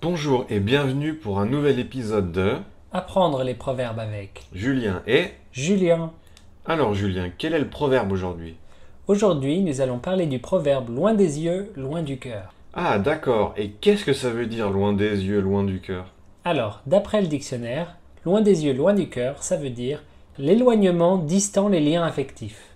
Bonjour et bienvenue pour un nouvel épisode de Apprendre les proverbes avec Julien et Julien. Alors Julien, quel est le proverbe aujourd'hui Aujourd'hui, nous allons parler du proverbe loin des yeux, loin du cœur. Ah d'accord, et qu'est-ce que ça veut dire loin des yeux, loin du cœur Alors, d'après le dictionnaire, loin des yeux, loin du cœur, ça veut dire l'éloignement distant les liens affectifs.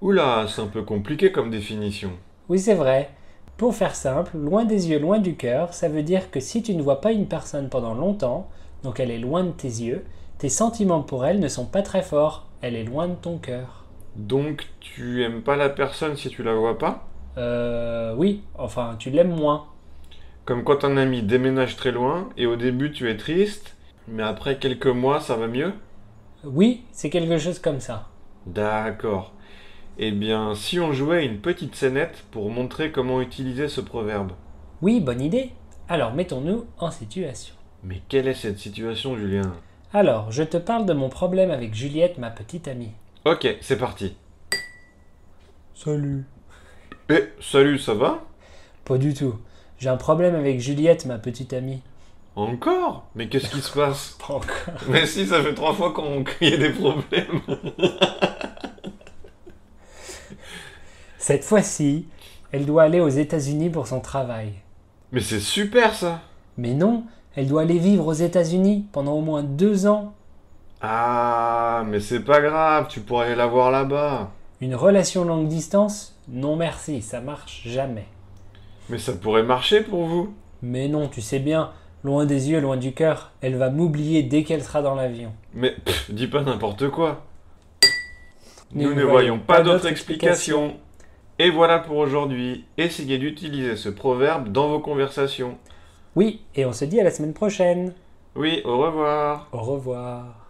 Oula, c'est un peu compliqué comme définition. Oui, c'est vrai. Pour faire simple, loin des yeux, loin du cœur, ça veut dire que si tu ne vois pas une personne pendant longtemps, donc elle est loin de tes yeux, tes sentiments pour elle ne sont pas très forts, elle est loin de ton cœur. Donc tu aimes pas la personne si tu la vois pas Euh oui, enfin tu l'aimes moins. Comme quand un ami déménage très loin et au début tu es triste, mais après quelques mois ça va mieux Oui, c'est quelque chose comme ça. D'accord. Eh bien, si on jouait une petite scénette pour montrer comment utiliser ce proverbe. Oui, bonne idée. Alors mettons-nous en situation. Mais quelle est cette situation, Julien Alors, je te parle de mon problème avec Juliette, ma petite amie. Ok, c'est parti. Salut. Eh, salut, ça va Pas du tout. J'ai un problème avec Juliette, ma petite amie. Encore Mais qu'est-ce qui se passe encore. Mais si, ça fait trois fois qu'on crie des problèmes. Cette fois-ci, elle doit aller aux États-Unis pour son travail. Mais c'est super ça Mais non, elle doit aller vivre aux États-Unis pendant au moins deux ans. Ah, mais c'est pas grave, tu pourrais la voir là-bas. Une relation longue distance Non merci, ça marche jamais. Mais ça pourrait marcher pour vous Mais non, tu sais bien, loin des yeux, loin du cœur, elle va m'oublier dès qu'elle sera dans l'avion. Mais dis pas n'importe quoi. Nous, ne voyons, pas d'autre explication. Et voilà pour aujourd'hui. Essayez d'utiliser ce proverbe dans vos conversations. Oui, et on se dit à la semaine prochaine. Oui, au revoir. Au revoir.